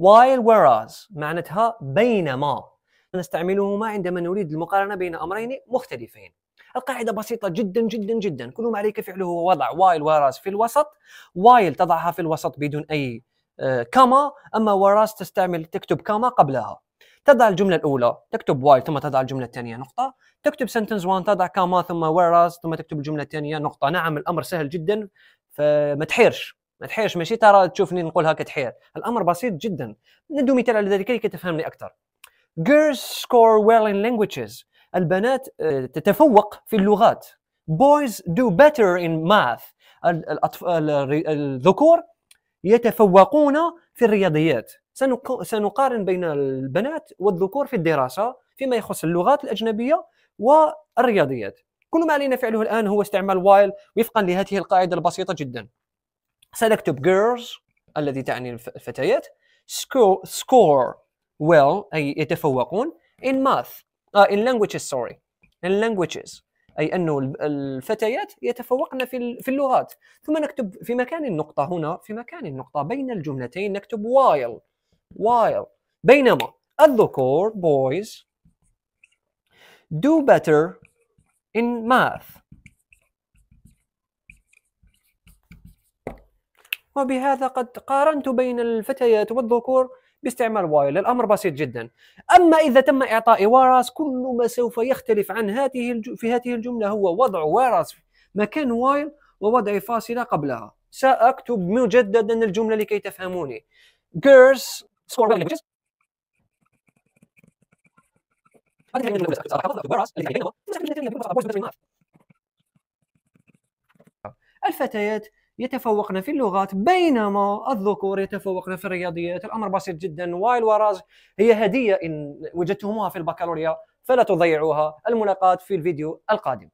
while whereas معناتها بينما نستعملهما عندما نريد المقارنة بين أمرين مختلفين القاعدة بسيطة جدا جدا جدا كل ما عليك فعله هو وضع while whereas في الوسط while تضعها في الوسط بدون أي آه، كما أما whereas تستعمل تكتب كما قبلها تضع الجملة الأولى تكتب while ثم تضع الجملة الثانية نقطة تكتب sentence one تضع كما ثم whereas ثم تكتب الجملة الثانية نقطة نعم الأمر سهل جدا فما تحيرش ما تحيرش ماشي ترى تشوفني نقولها كتحير الامر بسيط جدا ندو مثال على ذلك لكي تفهمني اكثر girls score well in languages البنات آه، تتفوق في اللغات boys do better in math الاطفال الذكور يتفوقون في الرياضيات سنقارن بين البنات والذكور في الدراسة فيما يخص اللغات الأجنبية والرياضيات كل ما علينا فعله الآن هو استعمال while وفقا لهذه القاعدة البسيطة جدا سنكتب girls الذي تعني الفتيات score, score well أي يتفوقون in math uh, in languages sorry in languages أي أنه الفتيات يتفوقن في في اللغات ثم نكتب في مكان النقطة هنا في مكان النقطة بين الجملتين نكتب while while بينما الذكور boys do better in math وبهذا قد قارنت بين الفتيات والذكور باستعمال وايل الأمر بسيط جدا أما إذا تم إعطاء وراس كل ما سوف يختلف عن هذه في هذه الجملة هو وضع وراس مكان وايل ووضع فاصلة قبلها سأكتب مجددا الجملة لكي تفهموني girls الفتيات يتفوقن في اللغات بينما الذكور يتفوقن في الرياضيات الامر بسيط جدا وراز هي هديه ان وجدتموها في البكالوريا فلا تضيعوها الملاقات في الفيديو القادم